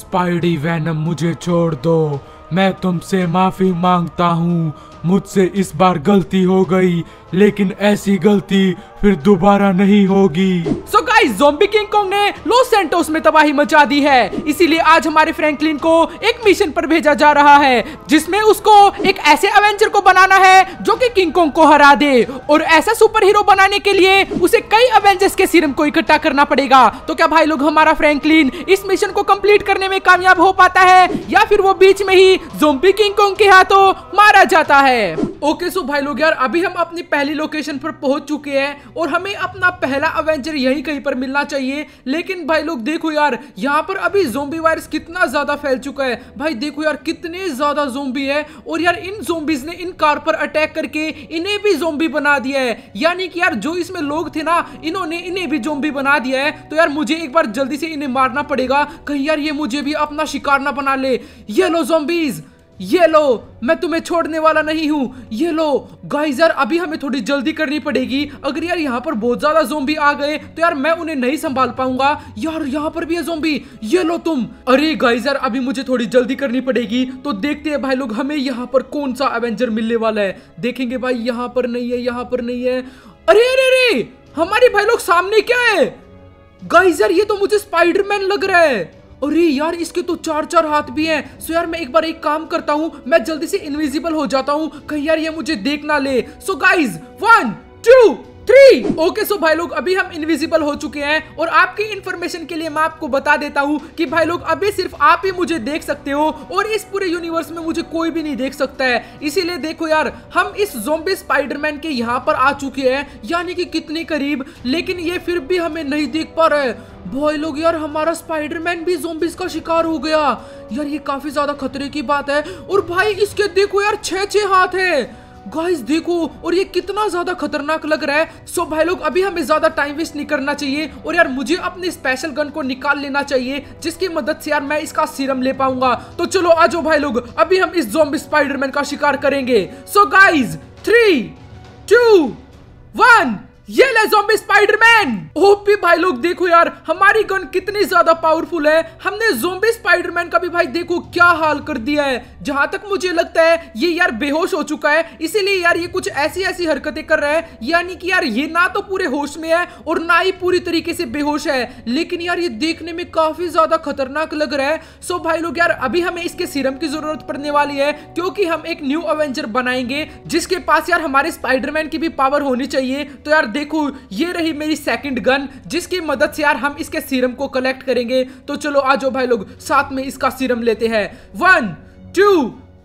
Spidey Venom मुझे छोड़ दो मैं तुमसे माफ़ी मांगता हूँ मुझसे इस बार गलती हो गई लेकिन ऐसी गलती फिर दोबारा नहीं होगी so guys zombie King Kong ने लॉस सेंटोस में तबाही मचा दी है इसीलिए आज हमारे फ्रैंकलिन को एक मिशन पर भेजा जा रहा है जिसमें उसको एक ऐसे एवेंजर को बनाना है जो कि किंग कॉन्ग को हरा दे और ऐसा सुपर हीरो बनाने के लिए उसे कई एवेंजर्स के सीरम को इकट्ठा करना पड़ेगा तो क्या भाई लोग हमारा फ्रेंकलिन इस मिशन को कम्प्लीट करने में कामयाब हो पाता है या फिर वो बीच में ही जोम्बी किंग कॉन्ग के हाथों मारा जाता है ओके okay, सो so भाई लोग यार अभी हम अपनी पहली लोकेशन पर पहुंच चुके हैं और हमें अपना पहला एवेंजर यही कहीं पर पर मिलना चाहिए लेकिन भाई लोग देखो यार यहाँ पर अभी जोम्बी वायरस कितना ज्यादा फैल चुका है भाई देखो यार कितने ज्यादा जोम्बी है और यार इन जोम्बीज ने इन कार पर अटैक करके इन्हें भी जोम्बी बना दिया है यानी कि यार जो इसमें लोग थे ना इन्होंने इन्हें भी जोम्बी बना दिया है तो यार मुझे एक बार जल्दी से इन्हें मारना पड़ेगा कहीं यार ये मुझे भी अपना शिकार ना बना ले ये लो जोम्बीज ये लो मैं तुम्हें छोड़ने वाला नहीं हूँ ये लो गाइस यार अभी हमें थोड़ी जल्दी करनी पड़ेगी अगर यार यहाँ पर बहुत ज्यादा जोम्बी आ गए तो यार मैं उन्हें नहीं संभाल पाऊंगा यार यहाँ पर भी है जोम्बी ये लो तुम अरे गाइस यार अभी मुझे थोड़ी जल्दी करनी पड़ेगी तो देखते है भाई लोग हमें यहाँ पर कौन सा एवेंजर मिलने वाला है देखेंगे भाई यहाँ पर नहीं है यहाँ पर नहीं है अरे अरे अरे हमारे भाई लोग सामने क्या है गाइस यार ये तो मुझे स्पाइडरमैन लग रहा है अरे यार इसके तो चार चार हाथ भी हैं सो यार मैं एक बार एक काम करता हूँ मैं जल्दी से इनविजिबल हो जाता हूँ कहीं यार ये मुझे देख ना ले so guys one two three okay so भाई लोग अभी हम इनविजिबल हो चुके हैं और आपकी इन्फॉर्मेशन के लिए मैं आपको बता देता हूँ कि भाई लोग अभी सिर्फ आप ही मुझे देख सकते हो और इस पूरे यूनिवर्स में मुझे कोई भी नहीं देख सकता है इसीलिए देखो यार हम इस जोम्बे स्पाइडरमैन के यहाँ पर आ चुके हैं यानी कि कितने करीब लेकिन ये फिर भी हमें नहीं देख पा रहे भाई लोग यार हमारा स्पाइडरमैन भी जोम्बिस का शिकार हो गया यार ये काफी ज्यादा खतरे की बात है और भाई इसके देखो यार छह छह हाथ है गाइस देखो और ये कितना ज्यादा खतरनाक लग रहा है सो भाई लोग अभी हमें ज्यादा टाइम वेस्ट नहीं करना चाहिए और यार मुझे अपने स्पेशल गन को निकाल लेना चाहिए जिसकी मदद से यार मैं इसका सीरम ले पाऊंगा तो चलो आज भाई लोग अभी हम इस जोम्बी स्पाइडरमैन का शिकार करेंगे so guys three two one ये ले जॉम्बी स्पाइडरमैन ओपी भाई लोग देखो यार हमारी गन कितनी ज्यादा पावरफुल है हमने जोम्बी स्पाइडरमैन का भी भाई देखो क्या हाल कर दिया है जहां तक मुझे लगता है ये यार बेहोश हो चुका है इसीलिए यार ये कुछ ऐसी ऐसी हरकतें कर रहा है यानी कि यार ये ना तो पूरे होश में है और ना ही पूरी तरीके से बेहोश है लेकिन यार ये देखने में काफी ज्यादा खतरनाक लग रहा है सो भाई लोग यार अभी हमें इसके सीरम की जरूरत पड़ने वाली है क्योंकि हम एक न्यू अवेंजर बनाएंगे जिसके पास यार हमारे स्पाइडरमैन की भी पावर होनी चाहिए तो यार देखो ये रही मेरी सेकंड गन जिसकी मदद से यार हम इसके सीरम को कलेक्ट करेंगे तो चलो आ जाओ भाई लोग साथ में इसका सीरम लेते हैं one two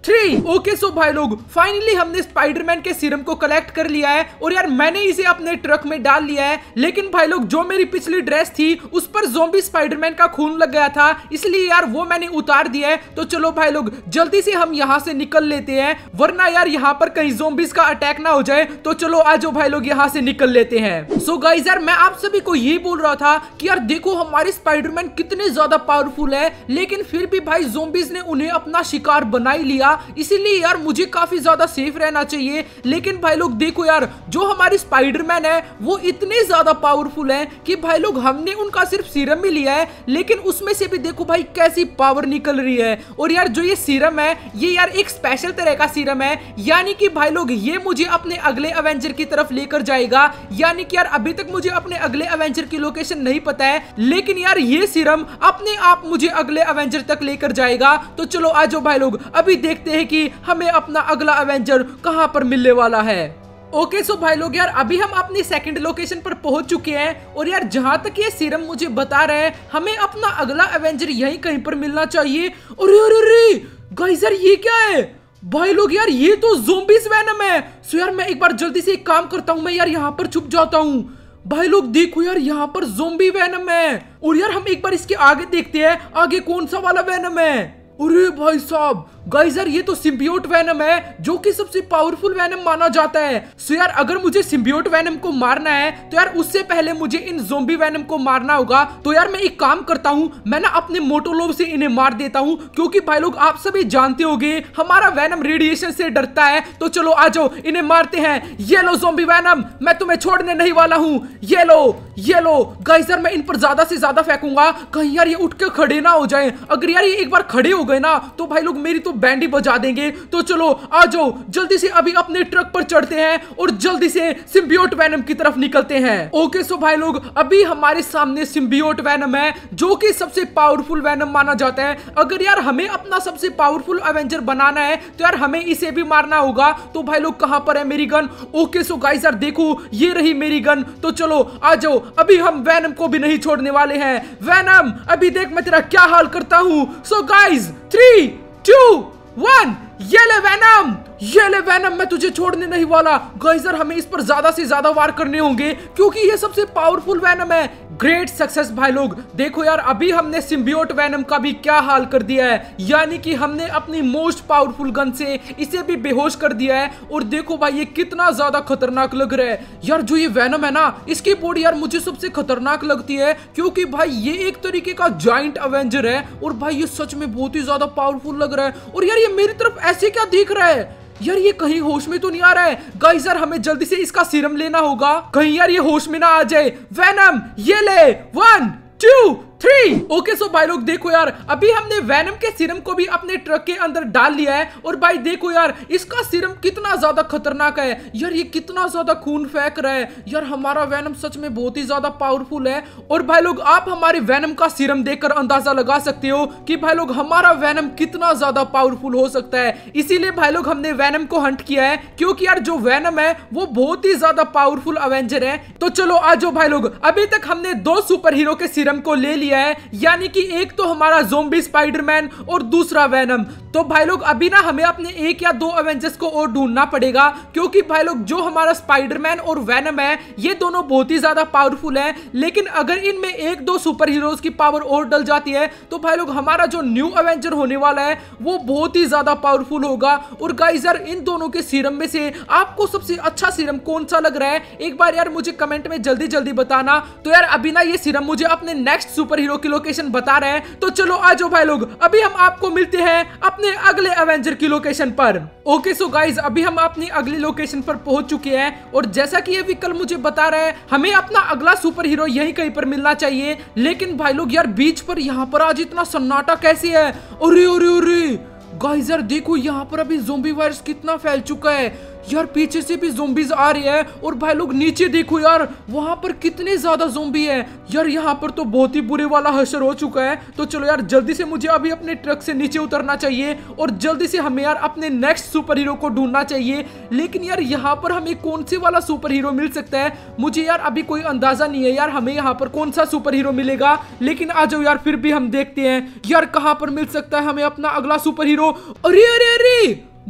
three okay so भाई लोग फाइनली हमने स्पाइडरमैन के सीरम को कलेक्ट कर लिया है और यार मैंने इसे अपने ट्रक में डाल लिया है लेकिन भाई लोग जो मेरी पिछली ड्रेस थी उस पर जोम्बी स्पाइडरमैन का खून लग गया था इसलिए यार वो मैंने उतार दिया है तो चलो भाई लोग जल्दी से हम यहाँ से निकल लेते हैं वरना यार यहाँ पर कहीं जोम्बिस का अटैक ना हो जाए तो चलो आज भाई लोग यहाँ से निकल लेते हैं सो so गाइज यार मैं आप सभी को यही बोल रहा था कि यार देखो हमारे स्पाइडरमैन कितने ज्यादा पावरफुल है लेकिन फिर भी भाई जोम्बिस ने उन्हें अपना शिकार बनाई लिया था इसीलिए यार मुझे काफी ज्यादा सेफ रहना चाहिए लेकिन भाई लोग देखो यार जो हमारी स्पाइडरमैन है वो इतने ज्यादा पावरफुल है कि भाई लोग हमने उनका सिर्फ सीरम ही लिया है लेकिन उसमें से भी देखो भाई कैसी पावर निकल रही है और यार जो ये सीरम है ये यार एक स्पेशल तरह का सीरम है यानी कि भाई लोग ये मुझे अपने अगले अवेंजर की तरफ लेकर जाएगा यानी कि यार अभी तक मुझे अपने अगले अवेंजर की लोकेशन नहीं पता है लेकिन यार ये सीरम अपने आप मुझे अगले अवेंजर तक लेकर जाएगा तो चलो आ जाओ भाई लोग अभी देखते देखते हैं कि हमें अपना अगला एवेंजर कहां पर मिलने वाला है ओके okay, सो so भाई लोग यार अभी हम अपनी सेकंड लोकेशन पर पहुंच चुके हैं और यार जहां तक ये सीरम मुझे बता रहे हैं हमें अपना अगला एवेंजर यहीं कहीं पर मिलना चाहिए अरे अरे अरे गाइस यार ये क्या है भाई लोग यार ये तो जोबिस वैनम है सो यार मैं एक बार जल्दी से एक काम करता हूँ मैं यार यहाँ पर छुप जाता हूँ भाई लोग देखो यार यहाँ पर जोबी वैनम है और यार हम एक बार इसके आगे देखते हैं आगे कौन सा वाला वैनम है अरे भाई साहब गाइजर ये तो सिम्बियोट वैनम है जो कि सबसे पावरफुल वैनम माना जाता है सो यार अगर मुझे सिम्बियोट वैनम को मारना है तो यार उससे पहले मुझे इन जोम्बी वैनम को मारना होगा तो यार मैं एक काम करता हूँ मैं ना अपने मोटोलोब से इन्हें मार देता हूँ क्योंकि भाई लोग आप सभी जानते हो हमारा वैनम रेडिएशन से डरता है तो चलो आ जाओ इन्हें मारते हैं ये लो जोम्बी वैनम मैं तुम्हें छोड़ने नहीं वाला हूँ ये लो ये लो गाइजर मैं इन पर ज्यादा से ज्यादा फेंकूंगा कहीं यार ये उठ के खड़े ना हो जाए अगर यार ये एक बार खड़े हो गए ना तो भाई लोग मेरी तो बैंडी बजा देंगे तो चलो आ जाओ जल्दी से अभी अपने ट्रक पर चढ़ते हैं और जल्दी से सिम्बियोट वैनम की तरफ निकलते हैं ओके सो भाई लोग अभी हमारे सामने सिम्बियोट वैनम है जो की सबसे पावरफुल वैनम माना जाता है अगर यार हमें अपना सबसे पावरफुल एवेंजर बनाना है तो यार हमें इसे भी मारना होगा तो भाई लोग कहां पर है मेरी गन ओके सो गाइस यार देखो ये रही मेरी गन तो चलो आ जाओ अभी हम वैनम को भी नहीं छोड़ने वाले हैं वैनम अभी देख मैं तेरा क्या हाल करता हूं सो so, गाइस three, two, one. Yellow Venom! ये ले वैनम मैं तुझे छोड़ने नहीं वाला गाइजर हमें इस पर ज्यादा से ज्यादा वार करने होंगे क्योंकि ये सबसे पावरफुल वैनम है ग्रेट सक्सेस भाई लोग देखो यार अभी हमने सिम्बियोट वैनम का भी क्या हाल कर दिया है यानी कि हमने अपनी मोस्ट पावरफुल गन से इसे भी बेहोश कर दिया है और देखो भाई ये कितना ज्यादा खतरनाक लग रहा है यार जो ये वैनम है ना इसकी बॉडी यार मुझे सबसे खतरनाक लगती है क्योंकि भाई ये एक तरीके का ज्वाइंट अवेंजर है और भाई ये सच में बहुत ही ज्यादा पावरफुल लग रहा है और यार ये मेरी तरफ ऐसे क्या दिख रहा है यार ये कहीं होश में तो नहीं आ रहा है गाइस यार हमें जल्दी से इसका सीरम लेना होगा कहीं यार ये होश में ना आ जाए वेनम ये ले one two three okay so भाई लोग देखो यार अभी हमने वैनम के सीरम को भी अपने ट्रक के अंदर डाल लिया है और भाई देखो यार इसका सीरम कितना ज्यादा खतरनाक है यार ये कितना ज्यादा खून फेंक रहा है यार हमारा वैनम सच में बहुत ही ज्यादा पावरफुल है और भाई लोग आप हमारे वैनम का सीरम देखकर अंदाजा लगा सकते हो कि भाई लोग हमारा वैनम कितना ज्यादा पावरफुल हो सकता है इसीलिए भाई लोग हमने वैनम को हंट किया है क्योंकि यार जो वैनम है वो बहुत ही ज्यादा पावरफुल अवेंजर है तो चलो आज भाई लोग अभी तक हमने दो सुपर हीरो के सीरम को ले लिया लिया है यानी कि एक तो हमारा जोम्बी स्पाइडरमैन और दूसरा वैनम तो भाई लोग अभी ना हमें अपने एक या दो एवेंजर्स को और ढूंढना पड़ेगा क्योंकि भाई लोग जो हमारा स्पाइडरमैन और वैनम है ये दोनों बहुत ही ज्यादा पावरफुल हैं लेकिन अगर इनमें एक दो सुपर हीरोज की पावर और डल जाती है तो भाई लोग हमारा जो न्यू एवेंजर होने वाला है वो बहुत ही ज्यादा पावरफुल होगा और गाइजर इन दोनों के सीरम में से आपको सबसे अच्छा सीरम कौन सा लग रहा है एक बार यार मुझे कमेंट में जल्दी जल्दी बताना तो यार अभी ना ये सीरम मुझे अपने नेक्स्ट सुपर सुपर हीरो की लोकेशन बता रहे हैं तो चलो आ जाओ भाई लोग अभी हम आपको मिलते हैं अपने अगले एवेंजर की लोकेशन पर ओके सो गाइज अभी हम अपनी अगली लोकेशन पर पहुंच चुके हैं और जैसा कि ये विकल मुझे बता रहे हैं हमें अपना अगला सुपर हीरो यही कहीं पर मिलना चाहिए लेकिन भाई लोग यार बीच पर यहाँ पर आज इतना सन्नाटा कैसे है अरे अरे अरे गाइज देखो यहाँ पर अभी जोबी वायरस कितना फैल चुका है यार पीछे से भी जोम्बिज आ रहे हैं और भाई लोग नीचे देखो यार वहां पर कितने ज्यादा जोम्बी है यार यहाँ पर तो बहुत ही बुरे वाला हशर हो चुका है तो चलो यार जल्दी से मुझे अभी अपने ट्रक से नीचे उतरना चाहिए और जल्दी से हमें यार अपने नेक्स्ट सुपर हीरो को ढूंढना चाहिए लेकिन यार यहाँ पर हमें कौन से वाला सुपर हीरो मिल सकता है मुझे यार अभी कोई अंदाजा नहीं है यार हमें यहाँ पर कौन सा सुपर हीरो मिलेगा लेकिन आ जाओ यार फिर भी हम देखते हैं यार कहाँ पर मिल सकता है हमें अपना अगला सुपर हीरो अरे अरे अरे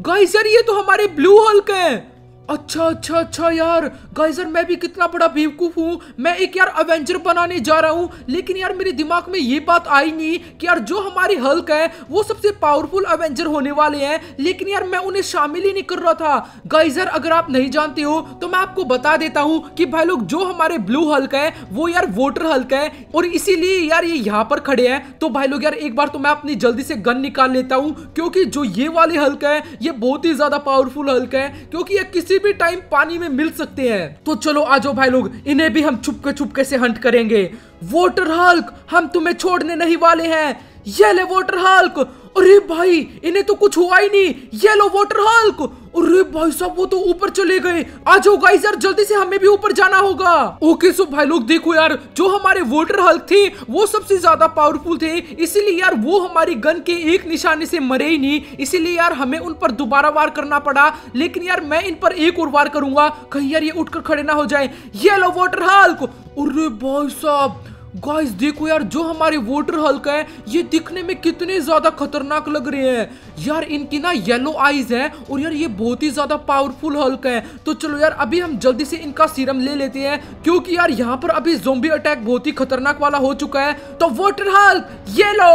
गाइस यार ये तो हमारे ब्लू हल्क हैं अच्छा अच्छा अच्छा यार गाइजर मैं भी कितना बड़ा बेवकूफ़ हूँ मैं एक यार अवेंजर बनाने जा रहा हूँ लेकिन यार मेरे दिमाग में ये बात आई नहीं कि यार जो हमारे हल्क है वो सबसे पावरफुल अवेंजर होने वाले हैं लेकिन यार मैं उन्हें शामिल ही नहीं कर रहा था गाइजर अगर आप नहीं जानते हो तो मैं आपको बता देता हूँ कि भाई लोग जो हमारे ब्लू हल्क है वो यार वोटर हल्क है और इसीलिए यार ये यहाँ पर खड़े हैं तो भाई लोग यार एक बार तो मैं अपनी जल्दी से गन निकाल लेता हूँ क्योंकि जो ये वाले हल्क है ये बहुत ही ज़्यादा पावरफुल हल्क है क्योंकि ये किसी किसी भी टाइम पानी में मिल सकते हैं तो चलो आ जाओ भाई लोग इन्हें भी हम छुपके छुपके से हंट करेंगे वोटर हल्क हम तुम्हें छोड़ने नहीं वाले हैं ये ले वाटर हाल्क अरे भाई इन्हें तो कुछ हुआ ही नहीं ये लो वाटर हाल्क अरे भाई साहब वो तो ऊपर चले गए आ जाओ गाइस यार जल्दी से हमें भी ऊपर जाना होगा ओके सो भाई लोग देखो यार जो हमारे वाटर हल्क थे वो सबसे ज्यादा पावरफुल थे इसीलिए यार वो हमारी गन के एक निशाने से मरे ही नहीं इसीलिए यार हमें उन पर दोबारा वार करना पड़ा लेकिन यार मैं इन पर एक और वार करूंगा कहीं यार ये उठकर खड़े ना हो जाए ये लो वाटर हल्क अरे भाई साहब गाइस देखो यार जो हमारे वोटर हल्का है ये दिखने में कितने ज्यादा खतरनाक लग रहे हैं यार इनकी ना येलो आईज है और यार ये बहुत ही ज्यादा पावरफुल हल्का है तो चलो यार अभी हम जल्दी से इनका सीरम ले लेते हैं क्योंकि यार यहाँ पर अभी जोम्बी अटैक बहुत ही खतरनाक वाला हो चुका है तो वोटर हल्क ये लो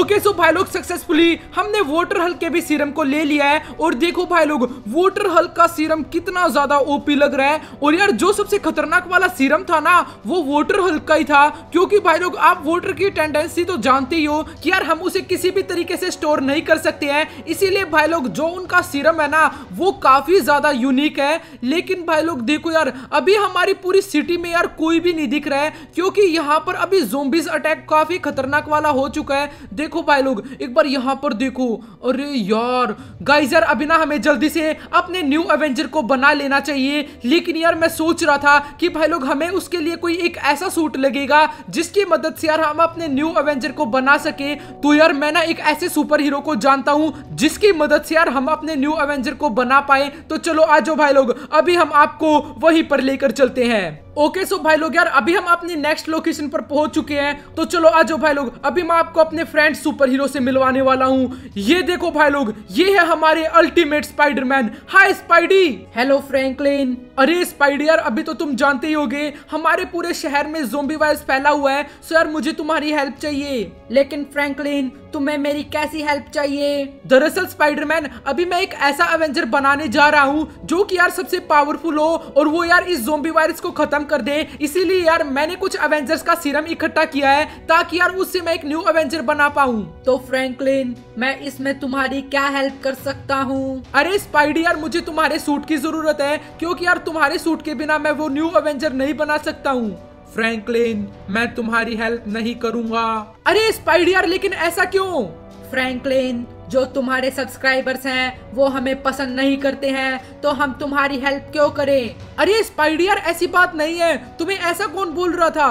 ओके सो भाई लोग सक्सेसफुली हमने वोटर हल्क के भी सीरम को ले लिया है और देखो भाई लोग वोटर हल्क का सीरम कितना ज्यादा ओपी लग रहा है और यार जो सबसे खतरनाक वाला सीरम था ना वो वोटर हल्क का ही था क्यों क्योंकि भाई लोग आप वोटर की टेंडेंसी तो जानते ही हो कि यार हम उसे किसी भी तरीके से स्टोर नहीं कर सकते हैं इसीलिए भाई लोग जो उनका सीरम है ना वो काफ़ी ज़्यादा यूनिक है लेकिन भाई लोग देखो यार अभी हमारी पूरी सिटी में यार कोई भी नहीं दिख रहा है क्योंकि यहाँ पर अभी जोम्बिस अटैक काफ़ी खतरनाक वाला हो चुका है देखो भाई लोग एक बार यहाँ पर देखो अरे यार गाइजर अभी ना हमें जल्दी से अपने न्यू एवेंजर को बना लेना चाहिए लेकिन यार मैं सोच रहा था कि भाई लोग हमें उसके लिए कोई एक ऐसा सूट लगेगा जिसकी मदद से यार हम अपने न्यू एवेंजर को बना सके तो यार मैं ना एक ऐसे सुपर हीरो को जानता हूँ जिसकी मदद से यार हम अपने न्यू एवेंजर को बना पाए तो चलो आ जाओ भाई लोग अभी हम आपको वहीं पर लेकर चलते हैं ओके okay, सो so भाई लोग यार अभी हम अपनी नेक्स्ट लोकेशन पर पहुंच चुके हैं तो चलो आ जाओ भाई लोग अभी मैं आपको अपने फ्रेंड सुपर हीरो से मिलवाने वाला हूँ ये देखो भाई लोग ये है हमारे ultimate Spiderman hi Spidey hello Franklin अरे स्पाइडी यार अभी तो तुम जानते ही होगे हमारे पूरे शहर में जोम्बी वायरस फैला हुआ है सो यार मुझे तुम्हारी हेल्प चाहिए लेकिन फ्रैंकलिन तुम्हें मेरी कैसी हेल्प चाहिए दरअसल स्पाइडरमैन अभी मैं एक ऐसा एवेंजर बनाने जा रहा हूँ जो की यार सबसे पावरफुल हो और वो यार इस जोम्बी वायरस को खत्म खत्म कर दे इसीलिए यार मैंने कुछ अवेंजर्स का सीरम इकट्ठा किया है ताकि यार उससे मैं एक न्यू अवेंजर बना पाऊँ तो फ्रैंकलिन मैं इसमें तुम्हारी क्या हेल्प कर सकता हूँ अरे स्पाइडी यार मुझे तुम्हारे सूट की जरूरत है क्योंकि यार तुम्हारे सूट के बिना मैं वो न्यू अवेंजर नहीं बना सकता हूँ फ्रैंकलिन मैं तुम्हारी हेल्प नहीं करूँगा अरे स्पाइडी यार लेकिन ऐसा क्यों फ्रैंकलिन जो तुम्हारे सब्सक्राइबर्स हैं वो हमें पसंद नहीं करते हैं तो हम तुम्हारी हेल्प क्यों करें अरे स्पाइडियर ऐसी बात नहीं है तुम्हें ऐसा कौन बोल रहा था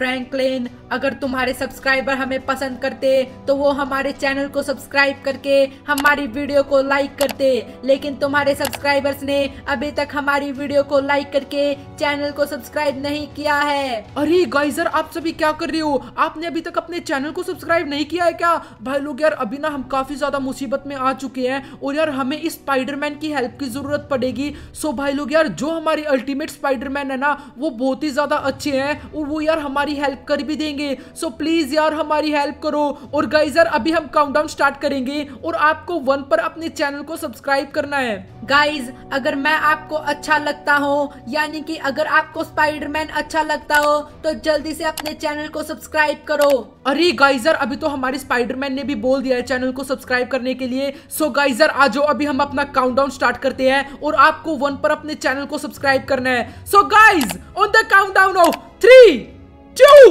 फ्रैंकलिन अगर तुम्हारे सब्सक्राइबर हमें पसंद करते तो वो हमारे चैनल को सब्सक्राइब करके हमारी वीडियो को लाइक करते लेकिन तुम्हारे सब्सक्राइबर्स ने अभी तक हमारी वीडियो को लाइक करके चैनल को सब्सक्राइब नहीं किया है अरे गाइजर आप सभी क्या कर रहे हो आपने अभी तक अपने चैनल को सब्सक्राइब नहीं किया है क्या भाई लोग यार अभी ना हम काफी ज्यादा मुसीबत में आ चुके हैं और यार हमें इस स्पाइडरमैन की हेल्प की जरूरत पड़ेगी सो भाई लोग यार जो हमारी अल्टीमेट स्पाइडरमैन है ना वो बहुत ही ज्यादा अच्छे हैं और वो यार हमारी हमारी हेल्प कर भी देंगे सो so, प्लीज यार हमारी हेल्प करो और गाइज यार अभी हम काउंटडाउन स्टार्ट करेंगे और आपको वन पर अपने चैनल को सब्सक्राइब करना है गाइज अगर मैं आपको अच्छा लगता हूँ यानी कि अगर आपको स्पाइडरमैन अच्छा लगता हो तो जल्दी से अपने चैनल को सब्सक्राइब करो अरे गाइजर अभी तो हमारे स्पाइडरमैन ने भी बोल दिया है चैनल को सब्सक्राइब करने के लिए सो so, गाइजर आज अभी हम अपना काउंटडाउन स्टार्ट करते हैं और आपको वन पर अपने चैनल को सब्सक्राइब करना है so guys on the countdown of three do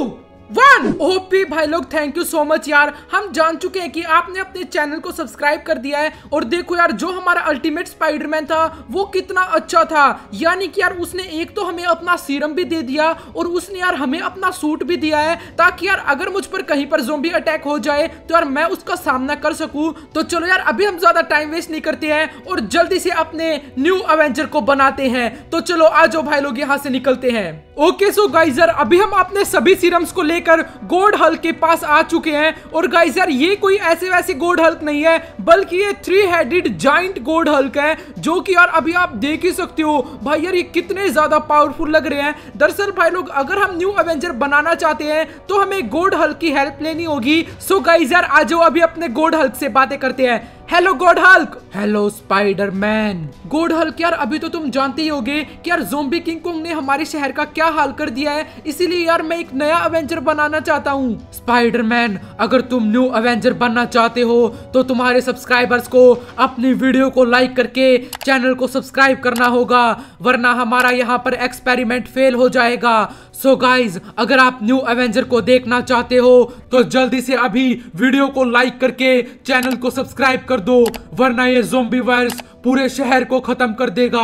OP भाई लोग थैंक यू सो मच यार हम जान चुके हैं कि आपने अपने चैनल को सब्सक्राइब कर दिया है और देखो यार जो हमारा अल्टीमेट स्पाइडरमैन था वो कितना अच्छा था यानी कि यार उसने एक तो हमें अपना सीरम भी दे दिया और उसने यार हमें अपना सूट भी दिया है ताकि यार अगर मुझ पर कहीं पर जोम्बी अटैक हो जाए तो यार मैं उसका सामना कर सकूं तो चलो यार अभी हम ज्यादा टाइम वेस्ट नहीं करते हैं और जल्दी से अपने न्यू अवेंजर को बनाते हैं तो चलो आज भाई लोग यहाँ से निकलते हैं ओके सो गाइजर अभी हम अपने सभी सीरम्स को लेकर गोड हल्क के पास आ चुके हैं और गाइज यार ये कोई ऐसे वैसे गोड हल्क नहीं है बल्कि ये three headed giant god Hulk है जो कि यार अभी आप देख ही सकते हो भाई यार ये कितने ज्यादा पावरफुल लग रहे हैं दरअसल भाई लोग अगर हम न्यू एवेंजर बनाना चाहते हैं तो हमें गोड हल्क की हेल्प लेनी होगी सो गाइज यार आज अभी अपने गोड हल्क से बातें करते हैं hello god Hulk hello Spiderman god Hulk यार अभी तो तुम जानते ही होगे कि यार जोम्बी किंग कोंग ने हमारे शहर का क्या हाल कर दिया है इसीलिए यार मैं एक नया अवेंजर बनाना चाहता हूँ स्पाइडर मैन अगर तुम न्यू अवेंजर बनना चाहते हो तो तुम्हारे सब्सक्राइबर्स को अपनी वीडियो को लाइक करके चैनल को सब्सक्राइब करना होगा वरना हमारा यहाँ पर एक्सपेरिमेंट फेल हो जाएगा सो so गाइज अगर आप न्यू एवेंजर को देखना चाहते हो तो जल्दी से अभी वीडियो को लाइक करके चैनल को सब्सक्राइब कर कर दो वरना ये जोम्बी वायरस पूरे शहर को खत्म कर देगा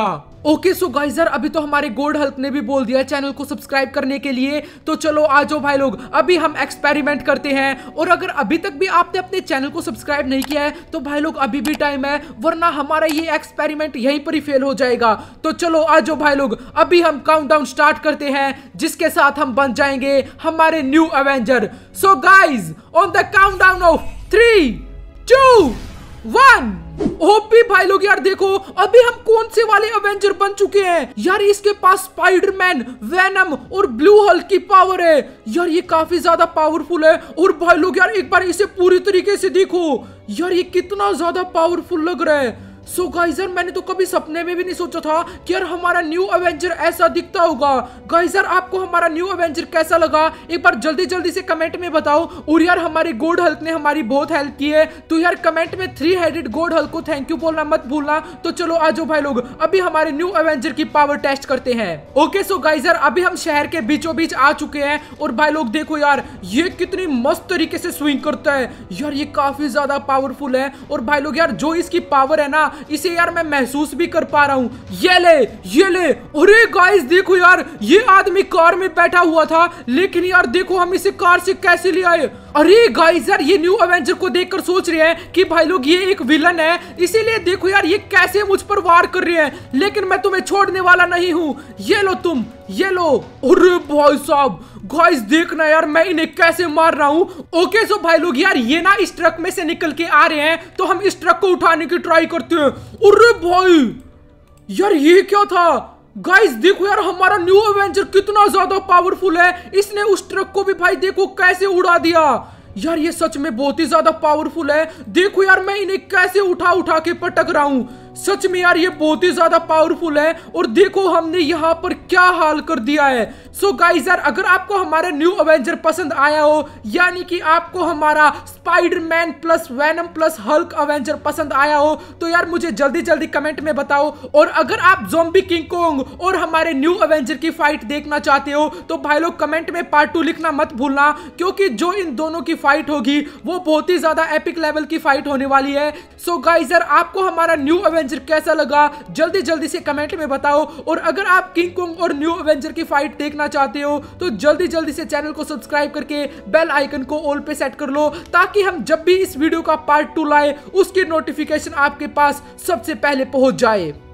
ओके सो गाइजर अभी तो हमारे गोल्ड हल्क ने भी बोल दिया चैनल को सब्सक्राइब करने के लिए तो चलो आ जाओ भाई लोग अभी हम एक्सपेरिमेंट करते हैं और अगर अभी तक भी आपने अपने चैनल को सब्सक्राइब नहीं किया है तो भाई लोग अभी भी टाइम है वरना हमारा ये एक्सपेरिमेंट यहीं पर ही फेल हो जाएगा तो चलो आ जाओ भाई लोग अभी हम काउंट स्टार्ट करते हैं जिसके साथ हम बन जाएंगे हमारे new Avenger so guys on the count of three two one OP भाई लोग यार देखो अभी हम कौन से वाले अवेंजर बन चुके हैं यार इसके पास स्पाइडरमैन वेनम और ब्लू हल की पावर है यार ये काफी ज्यादा पावरफुल है और भाई लोग यार एक बार इसे पूरी तरीके से देखो यार ये कितना ज्यादा पावरफुल लग रहा है सो so गाइजर मैंने तो कभी सपने में भी नहीं सोचा था कि यार हमारा न्यू एवेंजर ऐसा दिखता होगा गाइजर आपको हमारा न्यू एवेंजर कैसा लगा एक बार जल्दी जल्दी से कमेंट में बताओ और यार हमारे गोड हल्क ने हमारी बहुत हेल्प की है तो यार कमेंट में थ्री हेडेड गोड हल्क को थैंक यू बोलना मत भूलना तो चलो आज भाई लोग अभी हमारे न्यू एवेंजर की पावर टेस्ट करते हैं ओके सो गाइजर अभी हम शहर के बीचों बीच आ चुके हैं और भाई लोग देखो यार ये कितनी मस्त तरीके से स्विंग करता है यार ये काफी ज्यादा पावरफुल है और भाई लोग यार जो इसकी पावर है ना इसे यार मैं महसूस भी कर पा रहा हूँ ये ले ये ले अरे गाइस देखो यार ये आदमी कार में बैठा हुआ था लेकिन यार देखो हम इसे कार से कैसे ले आए अरे गाइस यार ये न्यू अवेंजर को देखकर सोच रहे हैं कि भाई लोग ये एक विलन है इसीलिए देखो यार ये कैसे मुझ पर वार कर रहे हैं लेकिन मैं तुम्हें छोड़ने वाला नहीं हूँ ये लो तुम ये लो अरे भाई साहब गाइस देखना यार मैं इन्हें कैसे मार रहा हूँ ओके सो भाई लोग यार ये ना इस ट्रक में से निकल के आ रहे हैं तो हम इस ट्रक को उठाने की ट्राई करते हैं अरे भाई यार ये क्या था गाइस देखो यार हमारा न्यू एवेंजर कितना ज्यादा पावरफुल है इसने उस ट्रक को भी भाई देखो कैसे उड़ा दिया यार ये सच में बहुत ही ज्यादा पावरफुल है देखो यार मैं इन्हें कैसे उठा उठा के पटक रहा हूँ सच में यार ये बहुत ही ज्यादा पावरफुल है और देखो हमने यहाँ पर क्या हाल कर दिया है सो so यार अगर आपको हमारा न्यू अवेंजर पसंद आया हो यानी कि आपको हमारा Spiderman plus venom plus Hulk Avenger पसंद आया हो तो यार मुझे जल्दी जल्दी कमेंट में बताओ और अगर आप जोम्बी किंग कोंग और हमारे न्यू अवेंजर की फाइट देखना चाहते हो तो भाई लोग कमेंट में पार्ट टू लिखना मत भूलना क्योंकि जो इन दोनों की फाइट होगी वो बहुत ही ज्यादा एपिक लेवल की फाइट होने वाली है सो so गाइस यार आपको हमारा न्यू अवेंजर कैसा लगा जल्दी जल्दी से कमेंट में बताओ और अगर आप किंग कोंग और न्यू अवेंजर की फाइट देखना करना चाहते हो तो जल्दी जल्दी से चैनल को सब्सक्राइब करके बेल आइकन को ऑल पे सेट कर लो ताकि हम जब भी इस वीडियो का पार्ट टू लाए उसकी नोटिफिकेशन आपके पास सबसे पहले पहुंच जाए